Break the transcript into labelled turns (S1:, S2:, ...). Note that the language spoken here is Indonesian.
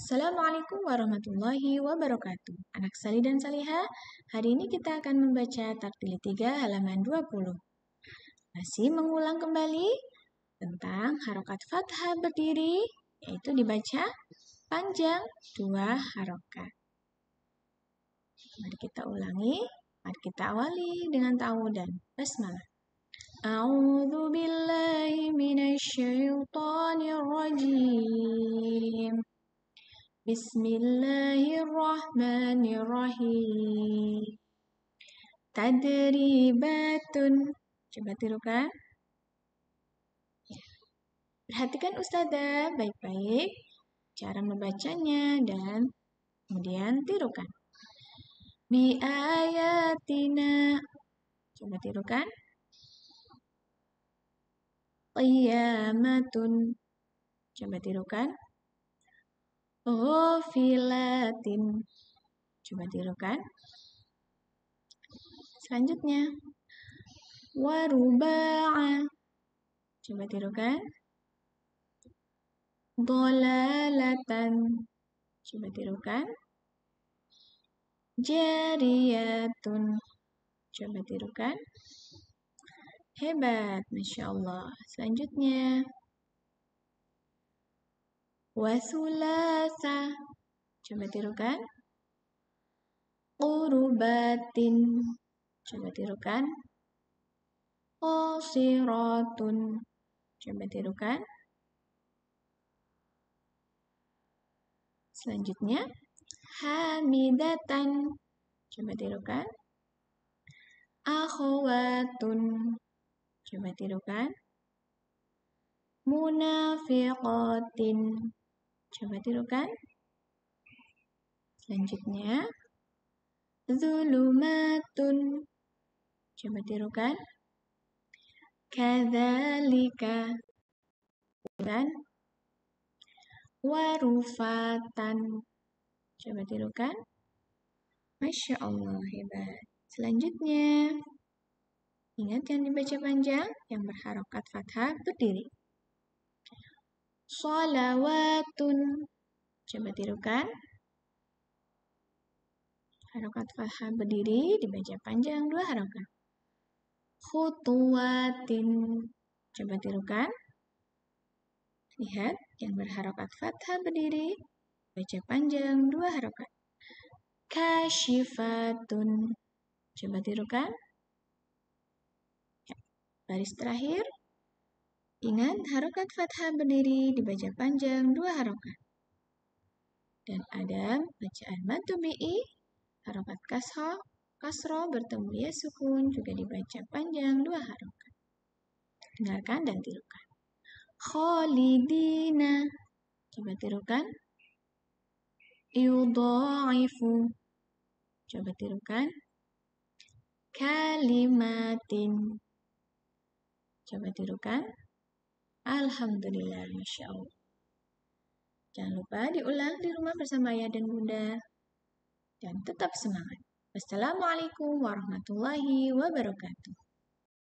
S1: Assalamualaikum warahmatullahi wabarakatuh. Anak Sali dan Saliha, hari ini kita akan membaca Tartil 3 halaman 20. Masih mengulang kembali tentang harokat fathah berdiri, yaitu dibaca panjang dua harokat. Mari kita ulangi, mari kita awali dengan tahu dan basmalah. A'udzu billahi minasy syaithanir rajim. Bismillahirrahmanirrahim. Tadribatun. Coba tirukan. Perhatikan ustazah baik-baik cara membacanya dan kemudian tirukan. Bi ayatina. Coba tirukan. Qiyamatun. Coba tirukan ghafilatin. Coba tirukan. Selanjutnya. Waruba'a. Coba tirukan. Dolalatan. Coba tirukan. Jariyatun. Coba tirukan. Hebat, Masya Allah. Selanjutnya wasulasa. Coba tirukan. Qurubatin. Coba tirukan. Qasiratun. Coba tirukan. Selanjutnya, hamidatan. Coba tirukan. Akhwatun. Coba tirukan. Munafiqatin. Coba tirukan. Selanjutnya. Zulumatun. Coba tirukan. Kadhalika. Dan warufatan. Coba tirukan. Masya Allah, hebat. Selanjutnya, ingat yang dibaca panjang, yang berharokat fathah, berdiri salawatun. Coba tirukan. Harokat fathah berdiri di dibaca panjang dua harokat. Khutuwatin. Coba tirukan. Lihat, yang berharokat fathah berdiri, baca panjang dua harokat. Kasifatun, Coba tirukan. Ya, baris terakhir, Ingat, harokat fathah berdiri dibaca panjang dua harokat. Dan ada bacaan matubi'i, harokat kasho, kasro bertemu ya sukun juga dibaca panjang dua harokat. Dengarkan dan tirukan. Kholidina. Coba tirukan. Yudha'ifu. Coba tirukan. Kalimatin. Coba tirukan. Alhamdulillah, Masya Allah. Jangan lupa diulang di rumah bersama ayah dan bunda. Dan tetap semangat. Wassalamualaikum warahmatullahi wabarakatuh.